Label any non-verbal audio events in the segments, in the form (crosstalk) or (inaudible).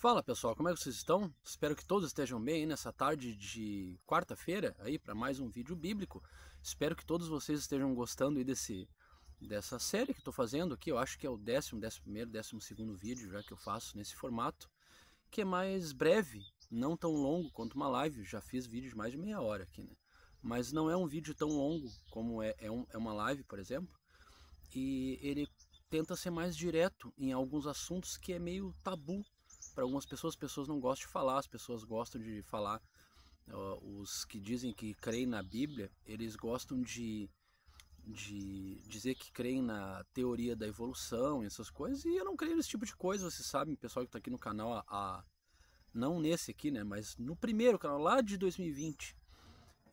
Fala pessoal, como é que vocês estão? Espero que todos estejam bem nessa tarde de quarta-feira aí para mais um vídeo bíblico. Espero que todos vocês estejam gostando aí desse dessa série que estou fazendo aqui. Eu acho que é o décimo, décimo primeiro, décimo segundo vídeo já que eu faço nesse formato, que é mais breve, não tão longo quanto uma live. já fiz vídeo de mais de meia hora aqui, né? Mas não é um vídeo tão longo como é, é, um, é uma live, por exemplo. E ele tenta ser mais direto em alguns assuntos que é meio tabu para algumas pessoas, as pessoas não gostam de falar, as pessoas gostam de falar. os que dizem que creem na Bíblia, eles gostam de, de dizer que creem na teoria da evolução, essas coisas, e eu não creio nesse tipo de coisa, vocês sabem, pessoal que está aqui no canal, a, a, não nesse aqui, né, mas no primeiro canal, lá de 2020,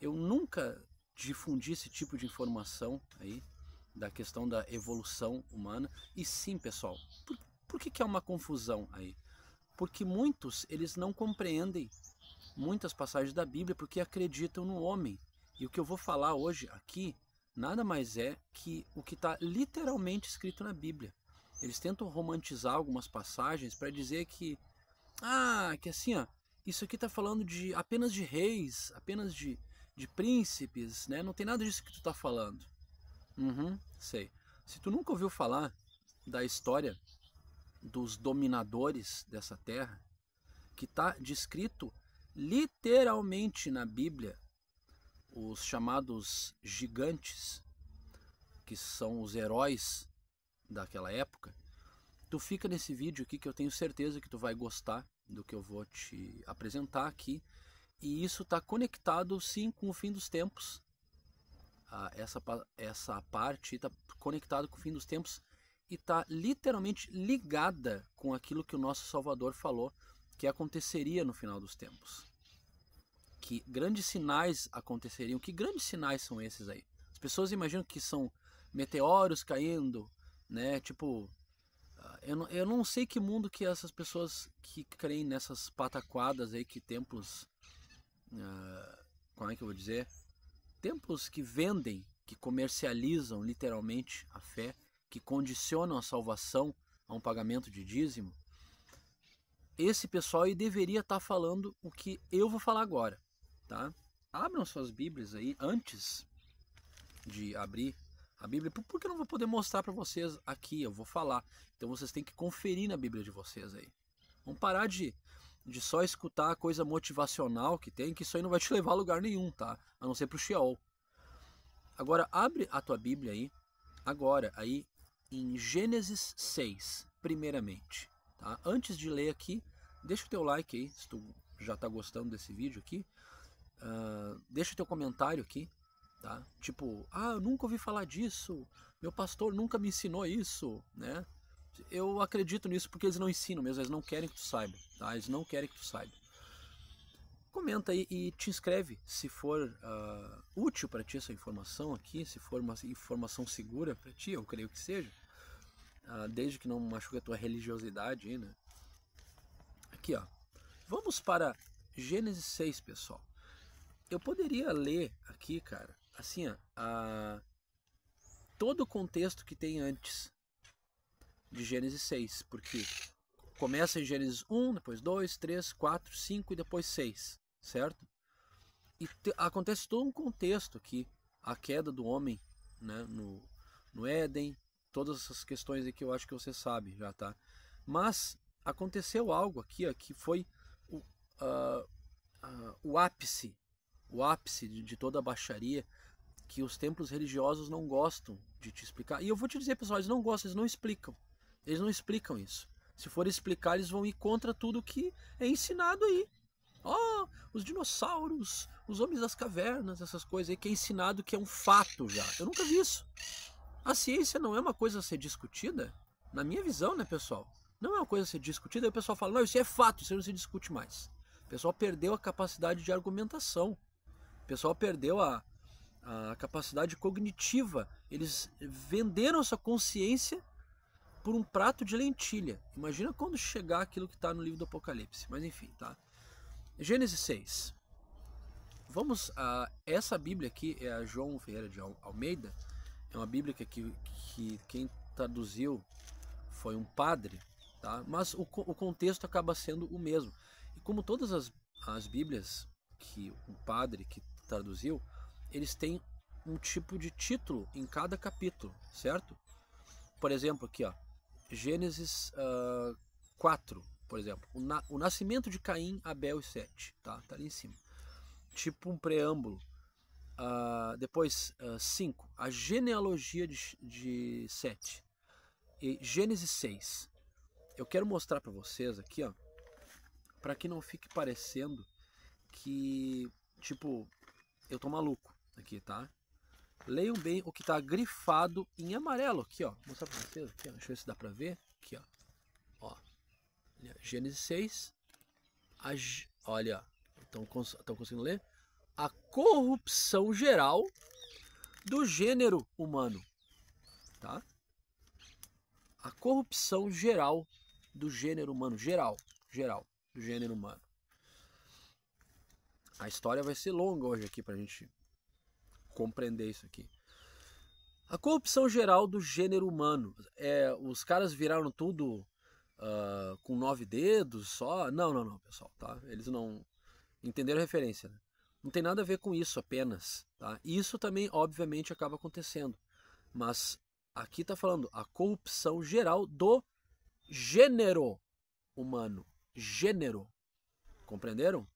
eu nunca difundi esse tipo de informação aí, da questão da evolução humana, e sim, pessoal, por, por que, que é uma confusão aí? porque muitos eles não compreendem muitas passagens da Bíblia porque acreditam no homem. E o que eu vou falar hoje aqui nada mais é que o que está literalmente escrito na Bíblia. Eles tentam romantizar algumas passagens para dizer que ah, que assim, ó, isso aqui está falando de apenas de reis, apenas de, de príncipes, né? Não tem nada disso que tu está falando. Uhum, sei. Se tu nunca ouviu falar da história dos dominadores dessa terra, que está descrito literalmente na Bíblia, os chamados gigantes, que são os heróis daquela época. Tu fica nesse vídeo aqui que eu tenho certeza que tu vai gostar do que eu vou te apresentar aqui. E isso está conectado sim com o fim dos tempos. Ah, essa, essa parte está conectado com o fim dos tempos e está literalmente ligada com aquilo que o nosso Salvador falou que aconteceria no final dos tempos. Que grandes sinais aconteceriam. Que grandes sinais são esses aí? As pessoas imaginam que são meteoros caindo, né? Tipo, ah, eu não, eu não sei que mundo que essas pessoas que creem nessas pataquadas aí, que templos. Uh, como é que eu vou dizer? Templos que vendem, que comercializam literalmente a fé que condicionam a salvação a um pagamento de dízimo, esse pessoal aí deveria estar tá falando o que eu vou falar agora, tá? Abram suas Bíblias aí antes de abrir a Bíblia, porque eu não vou poder mostrar para vocês aqui, eu vou falar. Então vocês têm que conferir na Bíblia de vocês aí. Vamos parar de, de só escutar a coisa motivacional que tem, que isso aí não vai te levar a lugar nenhum, tá? A não ser pro Sheol. Agora abre a tua Bíblia aí, agora aí em Gênesis 6, primeiramente. Tá? Antes de ler aqui, deixa o teu like aí, se tu já está gostando desse vídeo aqui. Uh, deixa o teu comentário aqui, tá? Tipo, ah, eu nunca ouvi falar disso, meu pastor nunca me ensinou isso, né? Eu acredito nisso porque eles não ensinam mesmo, eles não querem que tu saiba, tá? Eles não querem que tu saiba comenta aí e te inscreve se for uh, útil para ti essa informação aqui, se for uma informação segura para ti, eu creio que seja, uh, desde que não machuque a tua religiosidade aí, né? Aqui, ó. Vamos para Gênesis 6, pessoal. Eu poderia ler aqui, cara, assim, ó, a, todo o contexto que tem antes de Gênesis 6, porque começa em Gênesis 1, depois 2, 3, 4, 5 e depois 6 certo? E te, acontece todo um contexto aqui, a queda do homem, né, no, no Éden, todas essas questões aqui eu acho que você sabe já, tá? Mas aconteceu algo aqui ó, que foi o, uh, uh, o ápice, o ápice de, de, toda a baixaria que os templos religiosos não gostam de te explicar. E eu vou te dizer, pessoal, eles não gostam, eles não explicam. Eles não explicam isso. Se for explicar, eles vão ir contra tudo que é ensinado aí. Oh, os dinossauros, os homens das cavernas, essas coisas aí que é ensinado que é um fato já. Eu nunca vi isso. A ciência não é uma coisa a ser discutida, na minha visão, né, pessoal? Não é uma coisa a ser discutida. Aí o pessoal fala, não, isso é fato, isso não se discute mais. O pessoal perdeu a capacidade de argumentação. O pessoal perdeu a, a capacidade cognitiva. Eles venderam sua consciência por um prato de lentilha. Imagina quando chegar aquilo que está no livro do Apocalipse. Mas enfim, tá? Gênesis 6. Vamos a essa Bíblia aqui é a João Ferreira de Almeida. É uma Bíblia que, que quem traduziu foi um padre, tá? Mas o, o contexto acaba sendo o mesmo. E como todas as, as Bíblias que um padre que traduziu, eles têm um tipo de título em cada capítulo, certo? Por exemplo, aqui, ó, Gênesis uh, ah, 4 por exemplo, o, na, o nascimento de Caim, Abel e Sete, tá? Tá ali em cima. Tipo um preâmbulo. Uh, depois, 5. Uh, ah, a genealogia de, de Sete. E Gênesis 6. Eu quero mostrar para vocês aqui, ó. Para que não fique parecendo que, tipo, eu tô maluco aqui, tá? Leiam bem o que tá grifado em amarelo aqui, ó. Vou mostrar pra vocês aqui, ó. Deixa eu ver se dá pra ver. Aqui, ó. Ó. Gênesis 6. A, olha, estão conseguindo ler? A corrupção geral do gênero humano. Tá? A corrupção geral do gênero humano. Geral, geral, do gênero humano. A história vai ser longa hoje aqui para a gente compreender isso aqui. A corrupção geral do gênero humano. É, os caras viraram tudo uh, com nove dedos só. Não, não, não, pessoal, tá? Eles não entenderam a referência. Né? Não tem nada a ver com isso apenas, tá? Isso também, obviamente, acaba acontecendo. Mas aqui está falando a corrupção geral do gênero humano. Gênero. Compreenderam?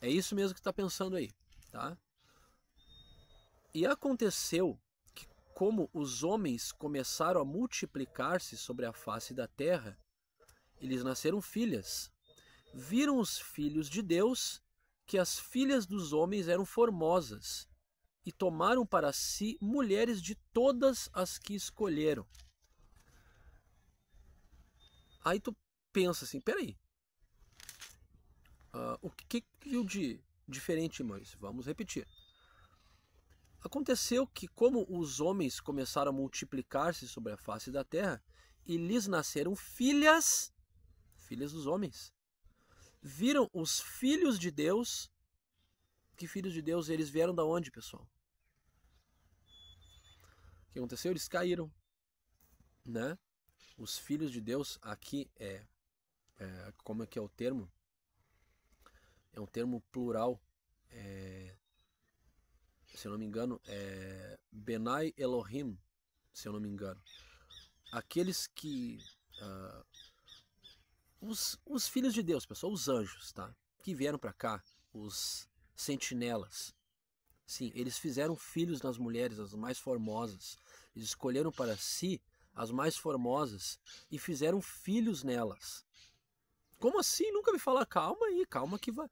É isso mesmo que está pensando aí, tá? E aconteceu como os homens começaram a multiplicar-se sobre a face da terra, eles nasceram filhas. Viram os filhos de Deus que as filhas dos homens eram formosas, e tomaram para si mulheres de todas as que escolheram. Aí tu pensa assim, peraí, uh, o que, que de diferente, mas vamos repetir. Aconteceu que, como os homens começaram a multiplicar-se sobre a face da terra, e lhes nasceram filhas, filhas dos homens. Viram os filhos de Deus. Que filhos de Deus eles vieram da onde, pessoal? O que aconteceu? Eles caíram, né? Os filhos de Deus aqui é, é como é que é o termo? É um termo plural. É, se eu não me engano, é Benai Elohim, se eu não me engano. Aqueles que. Uh, os, os filhos de Deus, pessoal, os anjos, tá? Que vieram para cá, os sentinelas. Sim, eles fizeram filhos nas mulheres, as mais formosas. Eles escolheram para si as mais formosas e fizeram filhos nelas. Como assim? Nunca me fala calma aí, calma que vai.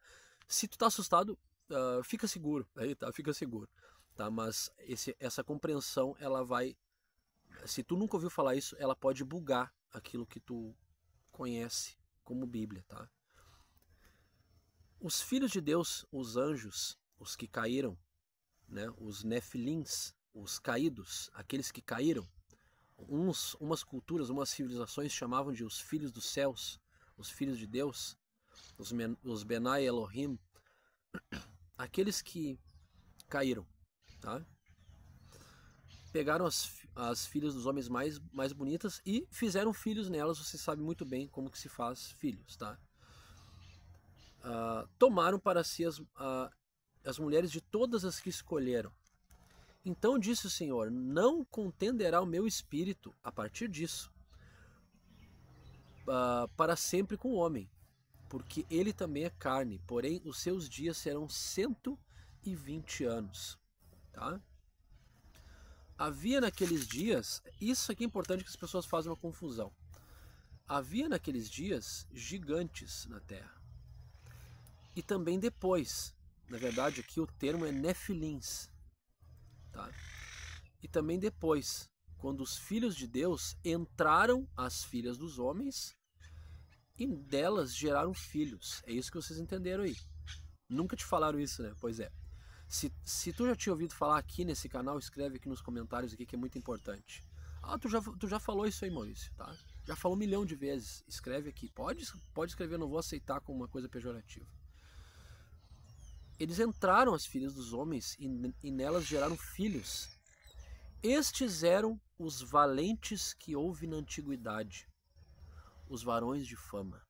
Se tu tá assustado, uh, fica seguro, aí tá, fica seguro, tá? Mas esse, essa compreensão, ela vai, se tu nunca ouviu falar isso, ela pode bugar aquilo que tu conhece como Bíblia, tá? Os filhos de Deus, os anjos, os que caíram, né? Os nefilins, os caídos, aqueles que caíram, uns, umas culturas, umas civilizações chamavam de os filhos dos céus, os filhos de Deus, os, Men, os Benai Elohim, aqueles que caíram, tá? Pegaram as, as filhas dos homens mais, mais bonitas e fizeram filhos nelas. Você sabe muito bem como que se faz filhos, tá? Uh, tomaram para si as, uh, as mulheres de todas as que escolheram. Então disse o Senhor: Não contenderá o meu espírito a partir disso, uh, para sempre com o homem, porque ele também é carne, porém os seus dias serão 120 anos. Tá? Havia naqueles dias, isso aqui é importante que as pessoas façam uma confusão. Havia naqueles dias gigantes na terra. E também depois, na verdade aqui o termo é nefilins. Tá? E também depois, quando os filhos de Deus entraram as filhas dos homens e delas geraram filhos. É isso que vocês entenderam aí. Nunca te falaram isso, né? Pois é. Se, se tu já tinha ouvido falar aqui nesse canal, escreve aqui nos comentários aqui que é muito importante. Ah, tu já, tu já falou isso aí, Maurício, tá? Já falou um milhão de vezes. Escreve aqui. Pode, pode escrever, não vou aceitar como uma coisa pejorativa. Eles entraram as filhas dos homens e, e nelas geraram filhos. Estes eram os valentes que houve na antiguidade os varões de fama.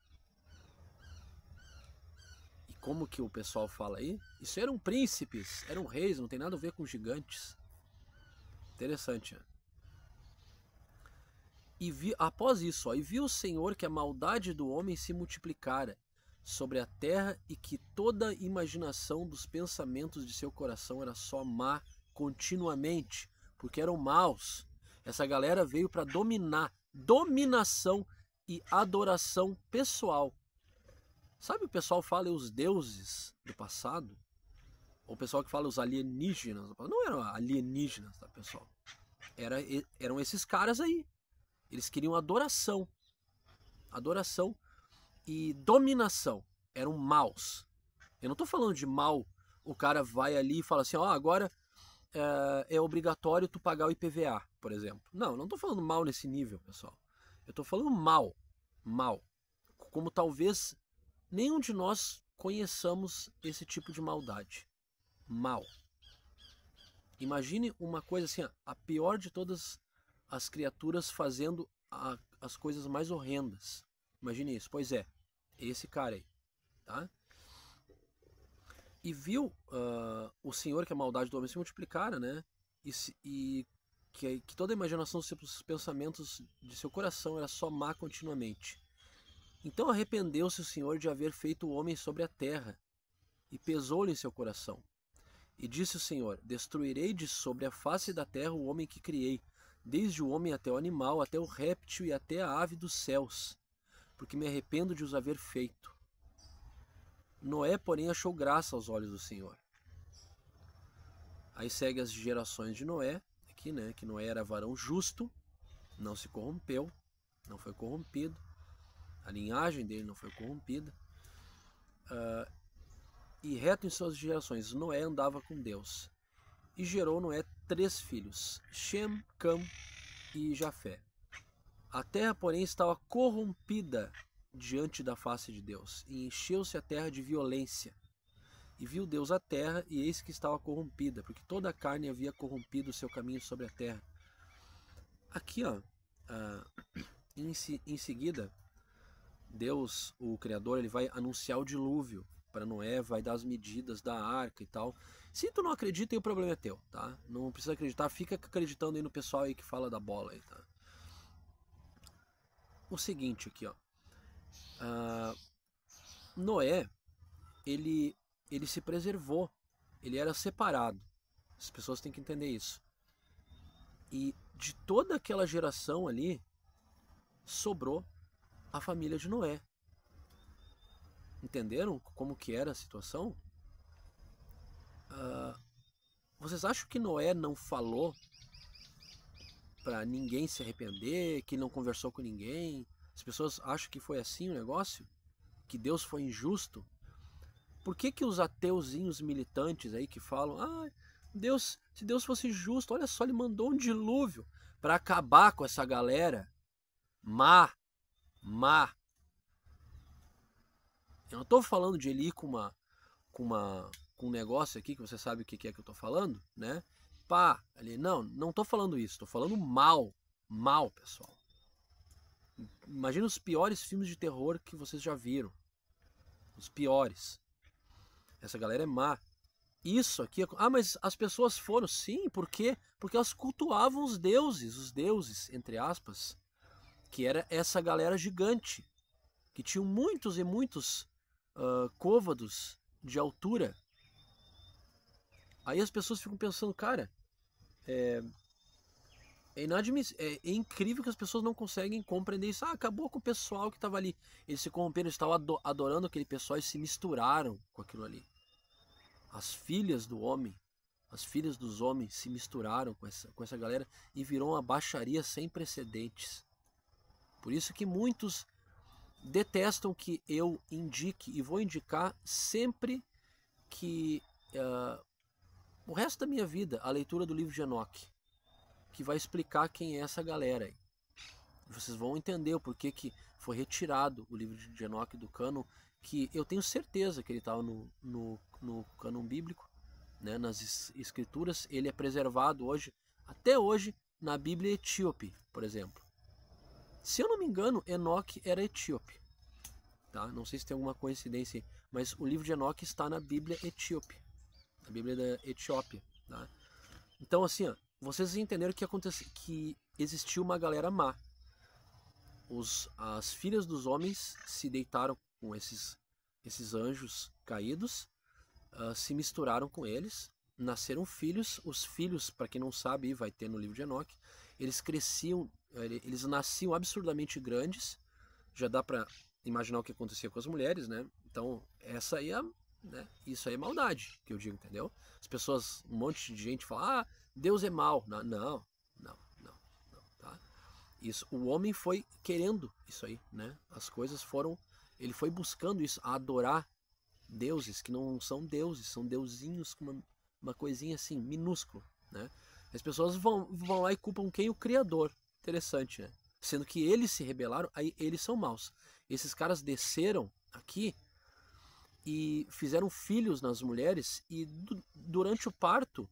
E como que o pessoal fala aí? Isso eram príncipes, eram reis, não tem nada a ver com gigantes. Interessante. Né? E vi, após isso, ó, e viu o Senhor que a maldade do homem se multiplicara sobre a terra e que toda a imaginação dos pensamentos de seu coração era só má continuamente, porque eram maus. Essa galera veio para dominar, dominação e adoração pessoal. Sabe, o pessoal fala é os deuses do passado, o pessoal que fala os alienígenas, não eram alienígenas, tá, pessoal? Era, eram esses caras aí. Eles queriam adoração. Adoração e dominação. Eram maus. Eu não estou falando de mal. O cara vai ali e fala assim: ó, oh, agora é, é, obrigatório tu pagar o IPVA, por exemplo. Não, não estou falando mal nesse nível, pessoal. Eu estou falando mal, mal. Como talvez nenhum de nós conheçamos esse tipo de maldade. Mal. Imagine uma coisa assim, a pior de todas as criaturas fazendo a, as coisas mais horrendas. Imagine isso. Pois é, esse cara aí, tá? E viu uh, o Senhor que a é maldade do homem se multiplicara, né? E, e que, que toda a imaginação dos seus pensamentos de seu coração era só má continuamente. Então arrependeu-se o Senhor de haver feito o homem sobre a terra, e pesou-lhe em seu coração. E disse o Senhor: Destruirei de sobre a face da terra o homem que criei, desde o homem até o animal, até o réptil e até a ave dos céus, porque me arrependo de os haver feito. Noé, porém, achou graça aos olhos do Senhor. Aí segue as gerações de Noé, aqui, né? Que Noé era varão justo, não se corrompeu, não foi corrompido, a linhagem dele não foi corrompida. Uh, e reto em suas gerações, Noé andava com Deus. E gerou Noé três filhos: Shem, Cam e Jafé. A terra, porém, estava corrompida diante da face de Deus, e encheu-se a terra de violência. E viu Deus a terra, e eis que estava corrompida, porque toda a carne havia corrompido o seu caminho sobre a terra. Aqui, ó, uh, em, em seguida, Deus, o Criador, ele vai anunciar o dilúvio para Noé, vai dar as medidas da arca e tal. Se tu não acredita, o problema é teu, tá? Não precisa acreditar, fica acreditando aí no pessoal aí que fala da bola aí, tá? O seguinte aqui, ó. Uh, Noé, ele ele se preservou, ele era separado. As pessoas têm que entender isso. E de toda aquela geração ali, sobrou a família de Noé. Entenderam como que era a situação? Uh, vocês acham que Noé não falou para ninguém se arrepender, que não conversou com ninguém? As pessoas acham que foi assim o negócio? Que Deus foi injusto? Por que, que os ateuzinhos militantes aí que falam, ah, Deus, se Deus fosse justo, olha só, ele mandou um dilúvio para acabar com essa galera má, má. Eu não estou falando de ele ir com uma, com uma, com um negócio aqui que você sabe o que é que eu estou falando, né? Pá, ali, não, não estou falando isso, estou falando mal, mal, pessoal. Imagina os piores filmes de terror que vocês já viram. Os piores. Essa galera é má. Isso aqui. É... Ah, mas as pessoas foram. Sim, por quê? Porque elas cultuavam os deuses, os deuses, entre aspas, que era essa galera gigante, que tinham muitos e muitos uh, côvados de altura. Aí as pessoas ficam pensando, cara, é, é inadmissível, é, é, incrível que as pessoas não conseguem compreender isso. Ah, acabou com o pessoal que estava ali. Eles se corromperam, eles estavam adorando aquele pessoal e se misturaram com aquilo ali as filhas do homem, as filhas dos homens se misturaram com essa, com essa galera e virou uma baixaria sem precedentes. Por isso que muitos detestam que eu indique e vou indicar sempre que uh, o resto da minha vida a leitura do livro de Enoch, que vai explicar quem é essa galera. Aí. Vocês vão entender o porquê que foi retirado o livro de Enoch do cano, que eu tenho certeza que ele estava no, no no cânon bíblico, né, nas escrituras, ele é preservado hoje, até hoje, na Bíblia etíope, por exemplo. Se eu não me engano, Enoque era etíope. Tá? Não sei se tem alguma coincidência, mas o livro de Enoque está na Bíblia etíope, na Bíblia da Etiópia. Tá? Então, assim, ó, vocês entenderam que, aconteceu, que existiu uma galera má. Os, as filhas dos homens se deitaram com esses, esses anjos caídos ah, se misturaram com eles, nasceram filhos. Os filhos, para quem não sabe, vai ter no livro de Enoch, eles cresciam, eles nasciam absurdamente grandes. Já dá para imaginar o que acontecia com as mulheres, né? Então, essa aí é, né? Isso aí é maldade, que eu digo, entendeu? As pessoas, um monte de gente fala: "Ah, Deus é mal". Não, não, não, não, não tá? Isso, o homem foi querendo isso aí, né? As coisas foram ele foi buscando isso, adorar deuses que não são deuses, são deusinhos com uma, uma coisinha assim, minúscula, né? As pessoas vão, vão lá e culpam quem? O Criador. Interessante, né? Sendo que eles se rebelaram, aí eles são maus. Esses caras desceram aqui e fizeram filhos nas mulheres e du durante o parto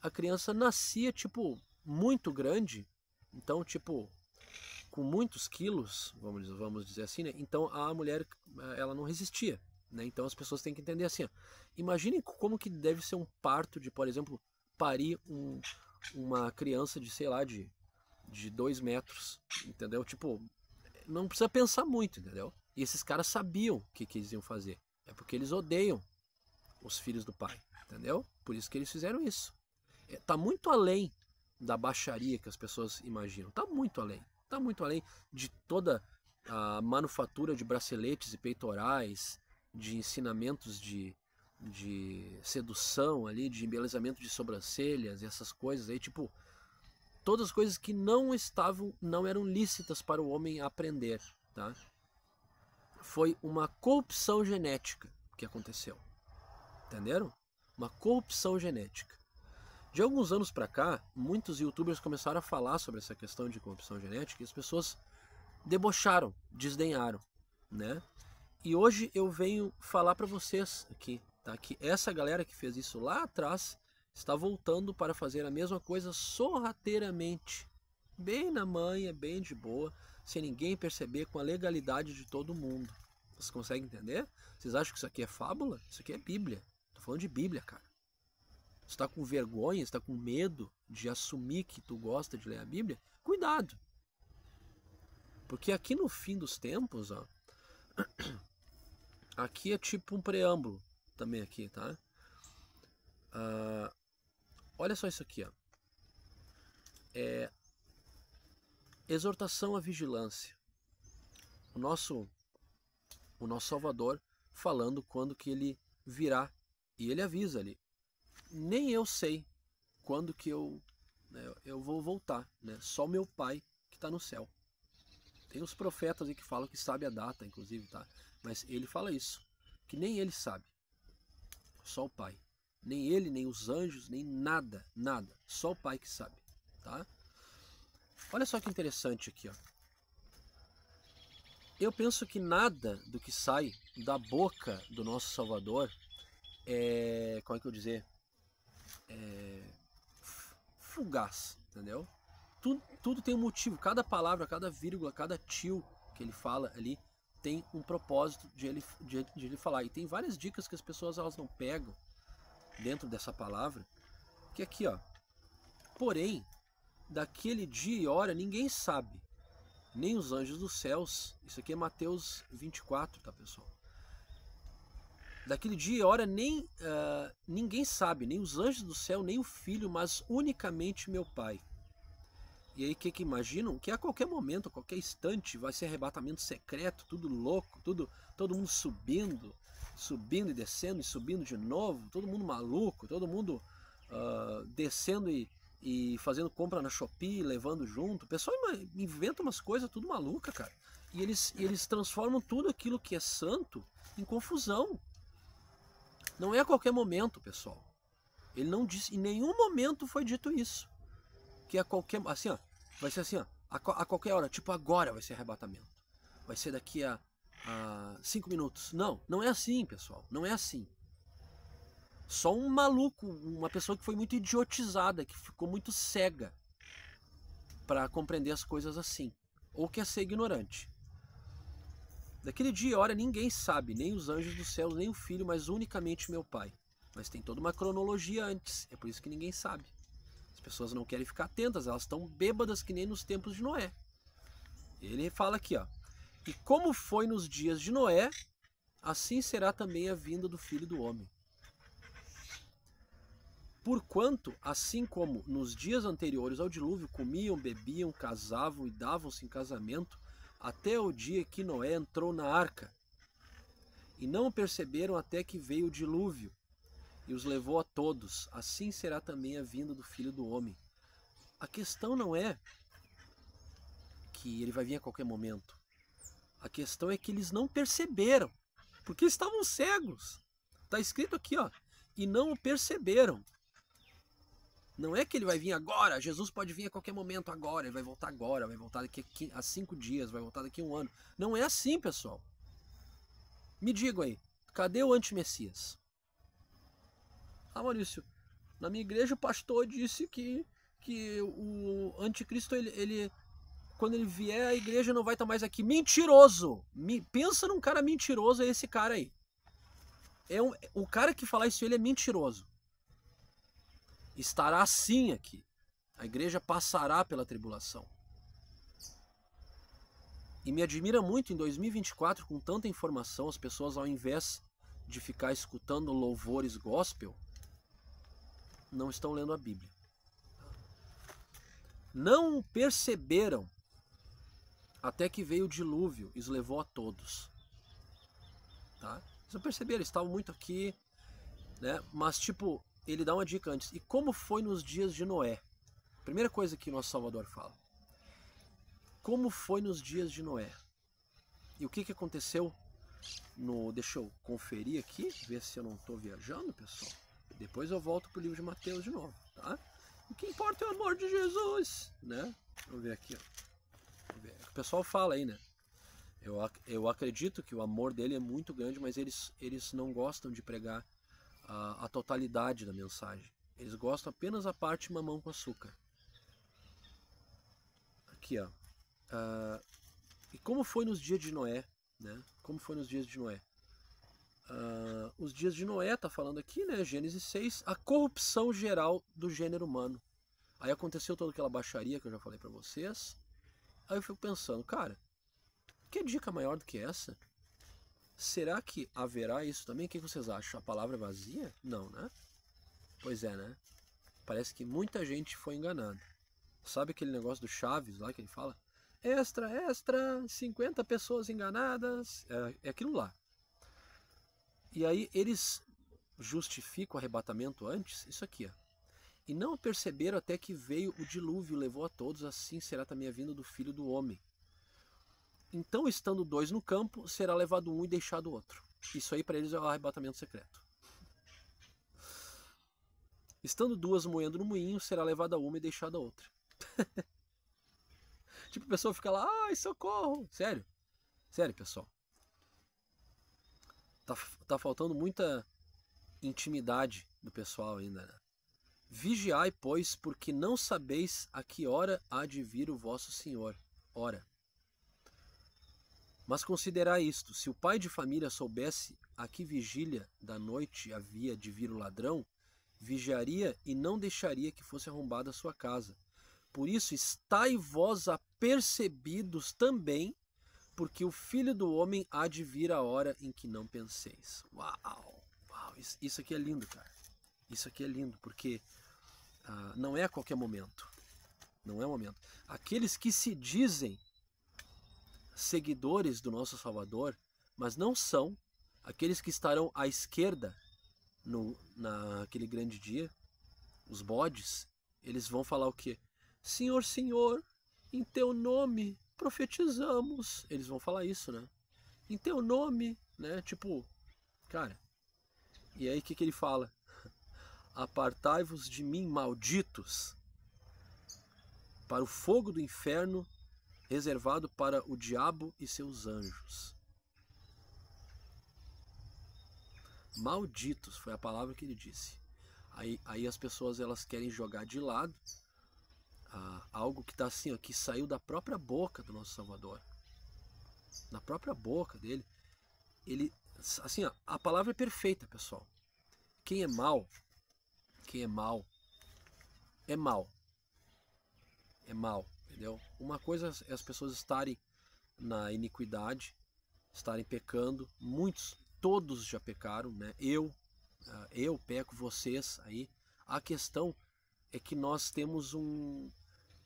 a criança nascia tipo muito grande, então tipo com muitos quilos, vamos, vamos dizer assim, né? Então a mulher ela não resistia. Né? Então as pessoas têm que entender assim. Ó, imagine como que deve ser um parto de, por exemplo, parir um, uma criança de, sei lá, de, de dois metros, entendeu? Tipo, não precisa pensar muito, entendeu? E esses caras sabiam o que, que eles iam fazer. É porque eles odeiam os filhos do pai, entendeu? Por isso que eles fizeram isso. É, tá muito além da baixaria que as pessoas imaginam. Tá muito além. Tá muito além de toda a manufatura de braceletes e peitorais de ensinamentos de, de sedução ali, de embelezamento de sobrancelhas, essas coisas aí, tipo, todas as coisas que não estavam, não eram lícitas para o homem aprender, tá? Foi uma corrupção genética que aconteceu. Entenderam? Uma corrupção genética. De alguns anos para cá, muitos youtubers começaram a falar sobre essa questão de corrupção genética e as pessoas debocharam, desdenharam, né? E hoje eu venho falar para vocês aqui, tá? Que essa galera que fez isso lá atrás está voltando para fazer a mesma coisa sorrateiramente, bem na manha, bem de boa, sem ninguém perceber, com a legalidade de todo mundo. Vocês conseguem entender? Vocês acham que isso aqui é fábula? Isso aqui é Bíblia. Tô falando de Bíblia, cara. Você tá com vergonha, está com medo de assumir que tu gosta de ler a Bíblia? Cuidado. Porque aqui no fim dos tempos, ó, (clears throat) Aqui é tipo um preâmbulo também aqui, tá? Uh, olha só isso aqui, ó. É exortação à vigilância. O nosso o nosso Salvador falando quando que ele virá e ele avisa ali. Nem eu sei quando que eu né, eu vou voltar, né? Só meu Pai que está no céu. Tem os profetas aí que falam que sabe a data, inclusive, tá? Mas ele fala isso, que nem ele sabe. Só o Pai. Nem ele, nem os anjos, nem nada, nada. Só o Pai que sabe, tá? Olha só que interessante aqui, ó. Eu penso que nada do que sai da boca do nosso Salvador é, como é que eu dizer, é, fugaz, entendeu? Tudo, tudo tem um motivo, cada palavra, cada vírgula, cada tio que ele fala ali tem um propósito de ele, de, de, ele falar. E tem várias dicas que as pessoas elas não pegam dentro dessa palavra, que é aqui, ó. Porém, daquele dia e hora ninguém sabe, nem os anjos dos céus. Isso aqui é Mateus 24, tá, pessoal? Daquele dia e hora nem uh, ninguém sabe, nem os anjos do céu, nem o filho, mas unicamente meu Pai. E aí o que, que imaginam? Que a qualquer momento, a qualquer instante, vai ser arrebatamento secreto, tudo louco, tudo, todo mundo subindo, subindo e descendo e subindo de novo, todo mundo maluco, todo mundo uh, descendo e, e fazendo compra na Shopee, levando junto. O pessoal inventa umas coisas tudo maluca, cara. E eles, eles transformam tudo aquilo que é santo em confusão. Não é a qualquer momento, pessoal. Ele não disse, em nenhum momento foi dito isso que a qualquer. Assim, ó. Vai ser assim, ó. A, a qualquer hora. Tipo, agora vai ser arrebatamento. Vai ser daqui a, a cinco minutos. Não, não é assim, pessoal. Não é assim. Só um maluco, uma pessoa que foi muito idiotizada, que ficou muito cega para compreender as coisas assim. Ou quer é ser ignorante. Daquele dia e hora ninguém sabe, nem os anjos do céu, nem o filho, mas unicamente meu pai. Mas tem toda uma cronologia antes, é por isso que ninguém sabe pessoas não querem ficar atentas, elas estão bêbadas que nem nos tempos de Noé. Ele fala aqui, ó. E como foi nos dias de Noé, assim será também a vinda do filho do homem. Porquanto, assim como nos dias anteriores ao dilúvio comiam, bebiam, casavam e davam-se em casamento, até o dia que Noé entrou na arca, e não perceberam até que veio o dilúvio e os levou a todos, assim será também a vinda do filho do homem. A questão não é que ele vai vir a qualquer momento. A questão é que eles não perceberam, porque estavam cegos. Está escrito aqui, ó, e não o perceberam. Não é que ele vai vir agora, Jesus pode vir a qualquer momento agora, ele vai voltar agora, vai voltar daqui a cinco dias, vai voltar daqui a um ano. Não é assim, pessoal. Me diga aí, cadê o anti-messias? Ah, Maurício, na minha igreja o pastor disse que, que o anticristo, ele, ele quando ele vier, a igreja não vai estar mais aqui. Mentiroso! Me, pensa num cara mentiroso, é esse cara aí. É um, o cara que falar isso, ele é mentiroso. Estará assim aqui. A igreja passará pela tribulação. E me admira muito em 2024, com tanta informação, as pessoas, ao invés de ficar escutando louvores gospel, não estão lendo a Bíblia. Não perceberam até que veio o dilúvio e os levou a todos. Tá? Vocês não perceberam, estavam muito aqui, né? mas tipo, ele dá uma dica antes. E como foi nos dias de Noé? Primeira coisa que nosso Salvador fala. Como foi nos dias de Noé? E o que, que aconteceu no. Deixa eu conferir aqui, ver se eu não estou viajando, pessoal. Depois eu volto pro livro de Mateus de novo, tá? O que importa é o amor de Jesus, né? Vamos ver aqui, ó. Ver. O pessoal fala aí, né? Eu, ac eu acredito que o amor dele é muito grande, mas eles, eles não gostam de pregar a, a totalidade da mensagem. Eles gostam apenas a parte mamão com açúcar. Aqui, ó. Uh, e como foi nos dias de Noé, né? Como foi nos dias de Noé? uh, os dias de Noé, tá falando aqui, né? Gênesis 6, a corrupção geral do gênero humano. Aí aconteceu toda aquela baixaria que eu já falei para vocês. Aí eu fico pensando, cara, que dica maior do que essa? Será que haverá isso também? O que vocês acham? A palavra é vazia? Não, né? Pois é, né? Parece que muita gente foi enganada. Sabe aquele negócio do Chaves lá que ele fala? Extra, extra, 50 pessoas enganadas. É, é aquilo lá. E aí eles justificam o arrebatamento antes, isso aqui, ó. E não perceberam até que veio o dilúvio, levou a todos, assim será também a vinda do filho do homem. Então, estando dois no campo, será levado um e deixado o outro. Isso aí para eles é o arrebatamento secreto. Estando duas moendo no moinho, será levada uma e deixada outra. (laughs) tipo, a pessoa fica lá, ai, socorro! Sério, sério, pessoal. Tá, tá faltando muita intimidade do pessoal ainda, né? Vigiai, pois, porque não sabeis a que hora há de vir o vosso Senhor. Ora. Mas considerai isto: se o pai de família soubesse a que vigília da noite havia de vir o ladrão, vigiaria e não deixaria que fosse arrombada a sua casa. Por isso, estai vós apercebidos também, porque o filho do homem há de vir a hora em que não penseis. Uau! Uau! Isso aqui é lindo, cara. Isso aqui é lindo, porque ah, não é a qualquer momento. Não é o momento. Aqueles que se dizem seguidores do nosso Salvador, mas não são, aqueles que estarão à esquerda no, naquele grande dia, os bodes, eles vão falar o quê? Senhor, Senhor, em teu nome profetizamos. Eles vão falar isso, né? Em teu nome, né? Tipo, cara. E aí o que, que ele fala? (laughs) Apartai-vos de mim, malditos, para o fogo do inferno reservado para o diabo e seus anjos. Malditos foi a palavra que ele disse. Aí, aí as pessoas elas querem jogar de lado algo que está assim, ó, que saiu da própria boca do nosso Salvador. Na própria boca dele. Ele, assim, ó, a palavra é perfeita, pessoal. Quem é mal, quem é mal, é mal. É mal, entendeu? Uma coisa é as pessoas estarem na iniquidade, estarem pecando. Muitos, todos já pecaram, né? Eu, ah, eu peco, vocês aí. A questão é que nós temos um,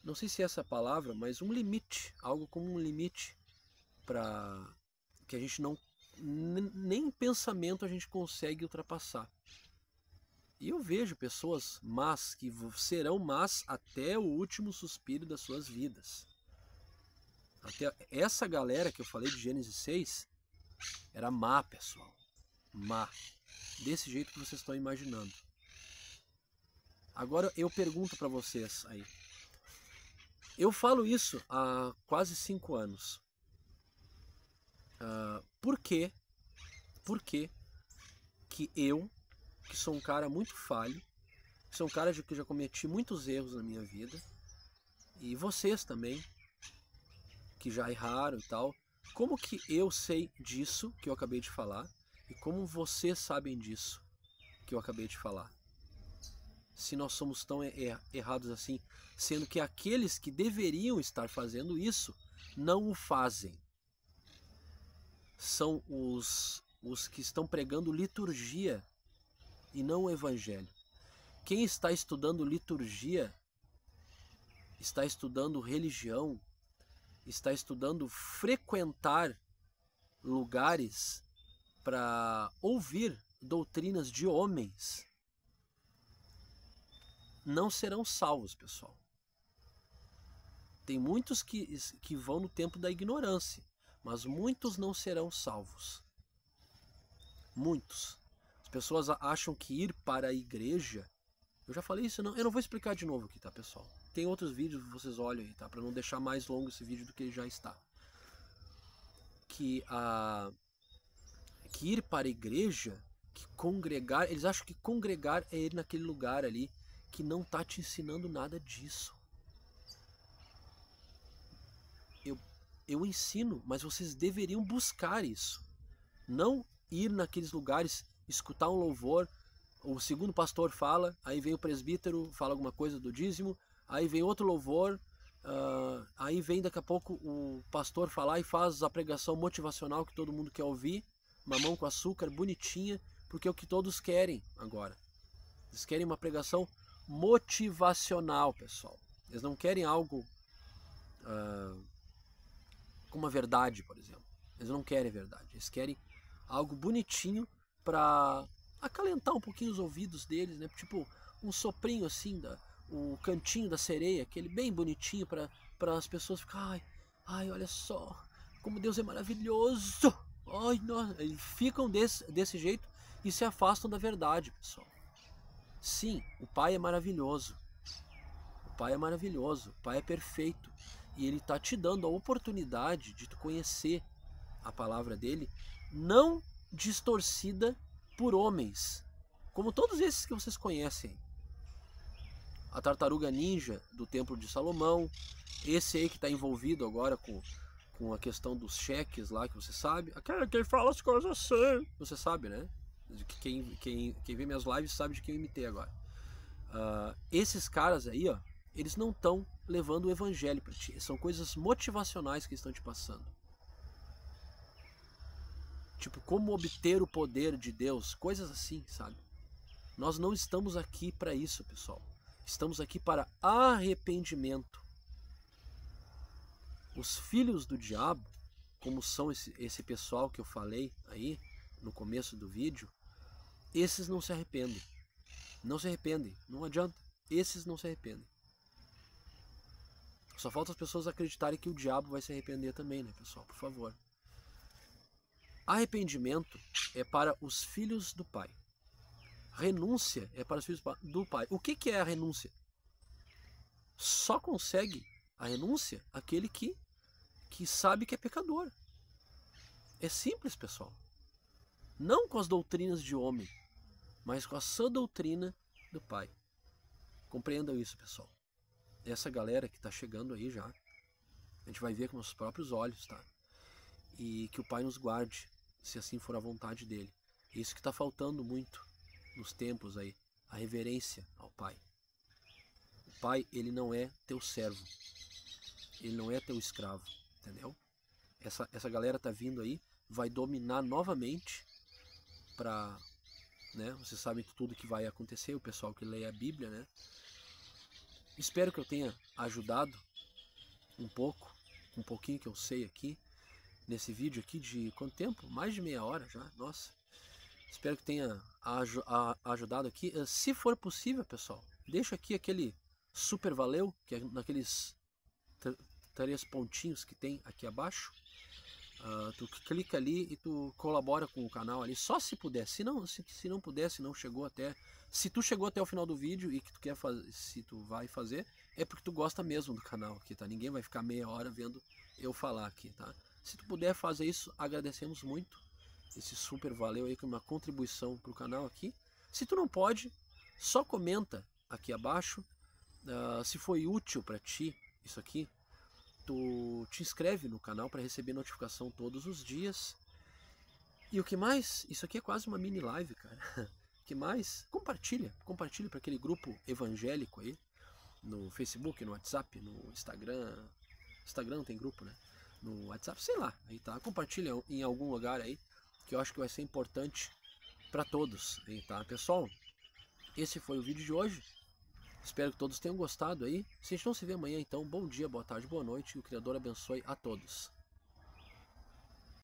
não sei se é essa palavra, mas um limite, algo como um limite para que a gente não nem pensamento a gente consegue ultrapassar. E eu vejo pessoas más que serão más até o último suspiro das suas vidas. Até essa galera que eu falei de Gênesis 6 era má, pessoal. Má. Desse jeito que vocês estão imaginando. Agora eu pergunto para vocês aí, eu falo isso há quase cinco anos. Uh, por quê? Por quê que eu, que sou um cara muito falho, sou um cara de que já cometi muitos erros na minha vida, e vocês também, que já erraram e tal, como que eu sei disso que eu acabei de falar e como vocês sabem disso que eu acabei de falar? se nós somos tão er errados assim, sendo que aqueles que deveriam estar fazendo isso não o fazem. São os, os que estão pregando liturgia e não o evangelho. Quem está estudando liturgia, está estudando religião, está estudando frequentar lugares para ouvir doutrinas de homens não serão salvos, pessoal. Tem muitos que, que vão no tempo da ignorância, mas muitos não serão salvos. Muitos. As pessoas acham que ir para a igreja. Eu já falei isso, não, eu não vou explicar de novo aqui, tá, pessoal? Tem outros vídeos, vocês olham aí, tá? Para não deixar mais longo esse vídeo do que já está. Que a que ir para a igreja, que congregar, eles acham que congregar é ir naquele lugar ali que não está te ensinando nada disso. Eu, eu ensino, mas vocês deveriam buscar isso. Não ir naqueles lugares, escutar um louvor, o segundo pastor fala, aí vem o presbítero, fala alguma coisa do dízimo, aí vem outro louvor, Uh, aí vem daqui a pouco o pastor falar e faz a pregação motivacional que todo mundo quer ouvir, mamão com açúcar, bonitinha, porque é o que todos querem agora. Eles querem uma pregação motivacional, pessoal. Eles não querem algo uh, ah, com uma verdade, por exemplo. Eles não querem verdade. Eles querem algo bonitinho para acalentar um pouquinho os ouvidos deles, né? Tipo um soprinho assim da o cantinho da sereia, aquele bem bonitinho para para as pessoas ficar, ai, ai, olha só, como Deus é maravilhoso. Ai, nossa, eles ficam desse, desse jeito e se afastam da verdade, pessoal. Sim, o Pai é maravilhoso. O Pai é maravilhoso, o Pai é perfeito. E Ele está te dando a oportunidade de tu conhecer a palavra dele, não distorcida por homens, como todos esses que vocês conhecem. A tartaruga ninja do Templo de Salomão, esse aí que está envolvido agora com, com a questão dos cheques lá, que você sabe. Aquele que fala as coisas assim. Você sabe, né? Quem, quem, quem vê minhas lives sabe de quem eu imitei agora. Uh, esses caras aí, ó, eles não estão levando o evangelho para ti. São coisas motivacionais que estão te passando. Tipo, como obter o poder de Deus, coisas assim, sabe? Nós não estamos aqui para isso, pessoal. Estamos aqui para arrependimento. Os filhos do diabo, como são esse, esse pessoal que eu falei aí no começo do vídeo, esses não se arrependem. Não se arrependem. Não adianta. Esses não se arrependem. Só falta as pessoas acreditarem que o diabo vai se arrepender também, né, pessoal? Por favor. Arrependimento é para os filhos do Pai. Renúncia é para os filhos do Pai. O que, que é a renúncia? Só consegue a renúncia aquele que, que sabe que é pecador. É simples, pessoal não com as doutrinas de homem, mas com a sã doutrina do Pai. Compreendam isso, pessoal. Essa galera que está chegando aí já, a gente vai ver com os próprios olhos, tá? E que o Pai nos guarde, se assim for a vontade dele. É isso que está faltando muito nos tempos aí, a reverência ao Pai. O Pai, ele não é teu servo, ele não é teu escravo, entendeu? Essa, essa galera tá vindo aí, vai dominar novamente para, né? Você sabe tudo que vai acontecer, o pessoal que lê a Bíblia, né? Espero que eu tenha ajudado um pouco, um pouquinho que eu sei aqui nesse vídeo aqui de quanto tempo? Mais de meia hora já. Nossa. Espero que tenha aj ajudado aqui. Eh, se for possível, pessoal, deixa aqui aquele super valeu, que é naqueles três pontinhos que tem aqui abaixo. Uh, tu clica ali e tu colabora com o canal ali, só se puder. Se não, se, se não puder, se não chegou até, se tu chegou até o final do vídeo e que tu quer fazer, se tu vai fazer, é porque tu gosta mesmo do canal aqui, tá? Ninguém vai ficar meia hora vendo eu falar aqui, tá? Se tu puder fazer isso, agradecemos muito. Esse super valeu aí com é uma contribuição pro canal aqui. Se tu não pode, só comenta aqui abaixo uh, se foi útil para ti isso aqui, tu te inscreve no canal para receber notificação todos os dias. E o que mais? Isso aqui é quase uma mini live, cara. (laughs) O que mais? Compartilha, compartilha para aquele grupo evangélico aí no Facebook, no WhatsApp, no Instagram. Instagram tem grupo, né? No WhatsApp, sei lá. Aí tá, compartilha em algum lugar aí, que eu acho que vai ser importante para todos, aí tá? Pessoal, esse foi o vídeo de hoje. Espero que todos tenham gostado aí. Se a gente não se vê amanhã, então, bom dia, boa tarde, boa noite. Que o Criador abençoe a todos.